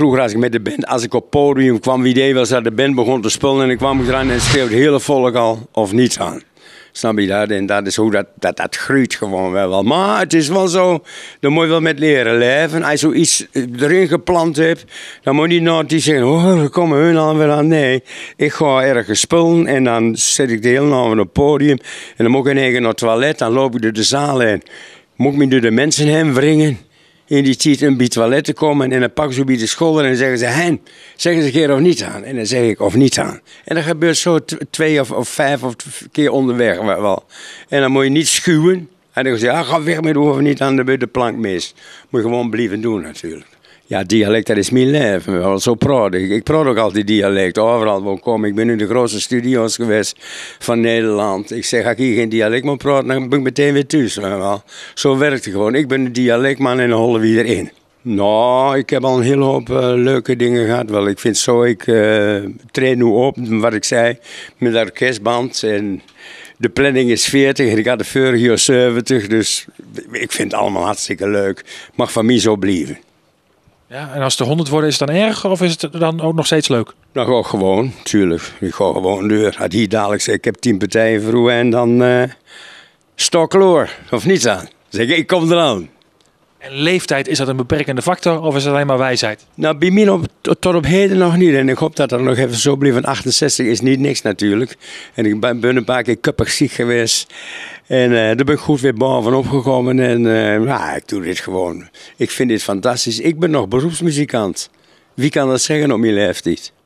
Vroeger als ik met de band, als ik op podium kwam, wie deed was dat de band begon te spullen en ik kwam eraan en schreeuwde het hele volk al of niets aan. Snap je dat? En dat is hoe dat, dat, groeit gewoon wel. Maar het is wel zo, dan moet je wel met leren leven. Als je zoiets eh, erin geplant hebt, dan moet je niet nou die zeggen, oh, komen hun aan weer aan. Nee, ik ga ergens spullen en dan zet ik de hele naam op het podium. En dan moet ik in naar het toilet, dan loop ik door de zaal heen. Moet ik me door de mensen heen wringen? in die tijd een bij toiletten komen en dan pak ze bij de school en dan zeggen ze hein zeggen ze een keer of niet aan. En dan zeg ik of niet aan. En dat gebeurt zo twee of, of vijf of keer onderweg wel. En dan moet je niet schuwen. En dan zeg je, ah, ga weg met hoeven niet aan, dan ben je de plank mis. Moet je gewoon blijven doen natuurlijk. Ja, dialect, dat is mijn leven. Wel zo praat ik. Ik praat ook altijd dialect. Overal waar ik kom. Ik ben in de grootste studio's geweest van Nederland. Ik zeg, als ik hier geen dialect moet praten, dan ben ik meteen weer thuis. Wel. Zo werkt het gewoon. Ik ben een dialectman en hollen we erin. Nou, ik heb al een hele hoop eh, leuke dingen gehad. Wel, ik vind zo, ik uh, nu op, wat ik zei, met orkestband. En de planning is 40 en ik had de vorige jaar 70. Dus ik vind het allemaal hartstikke leuk. Mag van mij zo blijven. Ja, en als het 100 worden, is het dan erger of is het dan ook nog steeds leuk? Nou, gewoon, gewoon tuurlijk. Ik ga gewoon deur. Had hier dadelijk ik heb tien partijen vroeger en dan uh, eh, stokloor of niets aan. Zeg ik, kom eraan. En leeftijd, is dat een beperkende factor of is het alleen maar wijsheid? Nou, bij mij op, tot op heden nog niet. En ik hoop dat dat nog even zo blijft. 68 is niet niks natuurlijk. En ik ben, ben een paar keer kuppig ziek geweest. En eh, daar ben ik goed weer boven opgekomen. En eh, ja, ik doe dit gewoon. Ik vind dit fantastisch. Ik ben nog beroepsmuzikant. Wie kan dat zeggen op mijn leeftijd?